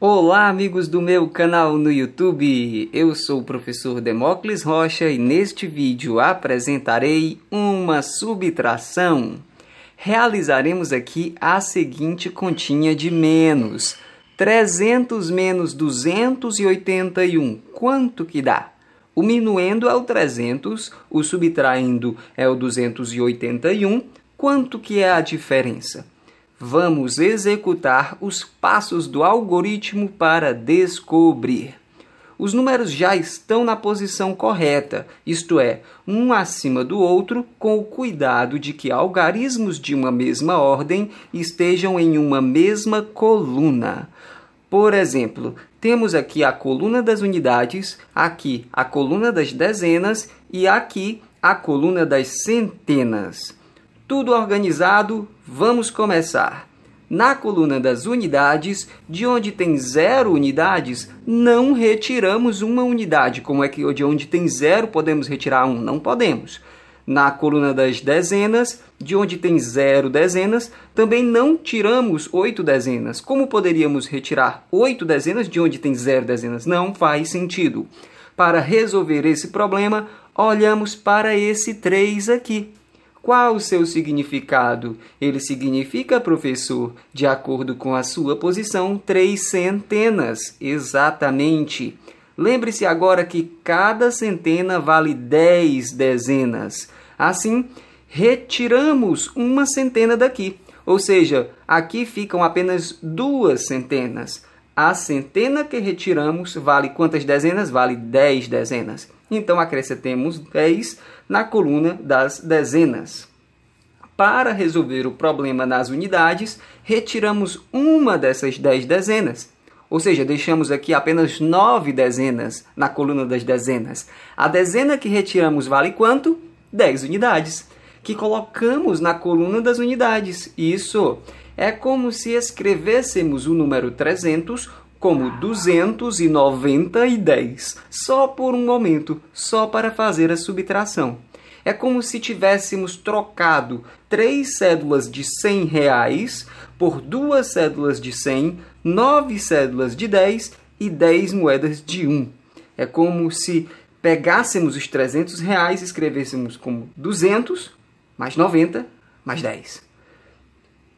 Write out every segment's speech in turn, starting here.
Olá, amigos do meu canal no YouTube! Eu sou o professor Demócles Rocha e neste vídeo apresentarei uma subtração. Realizaremos aqui a seguinte continha de menos. 300 menos 281, quanto que dá? O minuendo é o 300, o subtraindo é o 281, quanto que é a diferença? vamos executar os passos do algoritmo para descobrir. Os números já estão na posição correta, isto é, um acima do outro, com o cuidado de que algarismos de uma mesma ordem estejam em uma mesma coluna. Por exemplo, temos aqui a coluna das unidades, aqui a coluna das dezenas e aqui a coluna das centenas. Tudo organizado? Vamos começar! Na coluna das unidades, de onde tem zero unidades, não retiramos uma unidade. Como é que de onde tem zero podemos retirar um? Não podemos. Na coluna das dezenas, de onde tem zero dezenas, também não tiramos oito dezenas. Como poderíamos retirar oito dezenas de onde tem zero dezenas? Não faz sentido. Para resolver esse problema, olhamos para esse 3 aqui. Qual o seu significado? Ele significa, professor, de acordo com a sua posição, três centenas. Exatamente. Lembre-se agora que cada centena vale dez dezenas. Assim, retiramos uma centena daqui. Ou seja, aqui ficam apenas duas centenas. A centena que retiramos vale quantas dezenas? Vale 10 dezenas. Então acrescentemos 10 na coluna das dezenas. Para resolver o problema nas unidades, retiramos uma dessas 10 dezenas. Ou seja, deixamos aqui apenas 9 dezenas na coluna das dezenas. A dezena que retiramos vale quanto? 10 unidades. Que colocamos na coluna das unidades. Isso é como se escrevêssemos o número 300 como 290 e 10, só por um momento, só para fazer a subtração. É como se tivéssemos trocado três cédulas de 100 reais por duas cédulas de 100, nove cédulas de 10 e 10 moedas de 1. É como se pegássemos os 300 reais, e escrevêssemos como 200 mais 90 mais 10.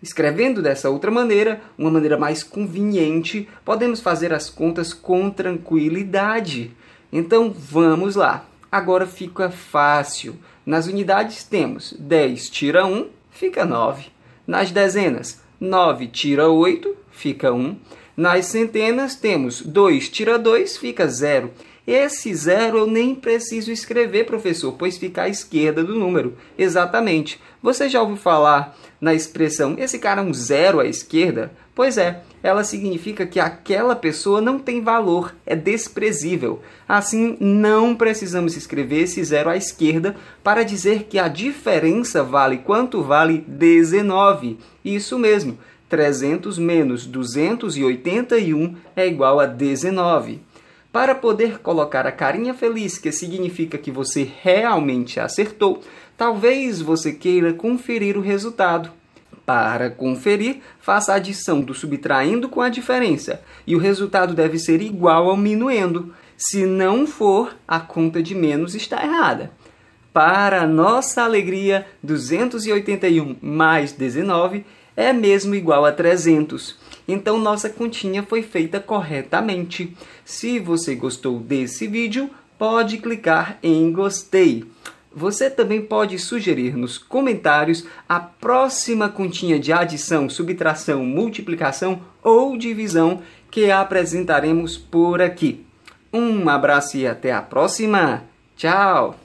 Escrevendo dessa outra maneira, uma maneira mais conveniente, podemos fazer as contas com tranquilidade. Então vamos lá. Agora fica fácil. Nas unidades temos 10 tira 1, fica 9. Nas dezenas, 9 tira 8, fica 1. Nas centenas temos 2 tira 2, fica 0. Esse zero eu nem preciso escrever, professor, pois fica à esquerda do número. Exatamente. Você já ouviu falar na expressão esse cara é um zero à esquerda? Pois é, ela significa que aquela pessoa não tem valor, é desprezível. Assim, não precisamos escrever esse zero à esquerda para dizer que a diferença vale quanto vale 19. Isso mesmo, 300 menos 281 é igual a 19. Para poder colocar a carinha feliz, que significa que você realmente acertou, talvez você queira conferir o resultado. Para conferir, faça a adição do subtraindo com a diferença, e o resultado deve ser igual ao minuendo. Se não for, a conta de menos está errada. Para nossa alegria, 281 mais 19 é mesmo igual a 300. Então nossa continha foi feita corretamente. Se você gostou desse vídeo, pode clicar em gostei. Você também pode sugerir nos comentários a próxima continha de adição, subtração, multiplicação ou divisão que apresentaremos por aqui. Um abraço e até a próxima. Tchau!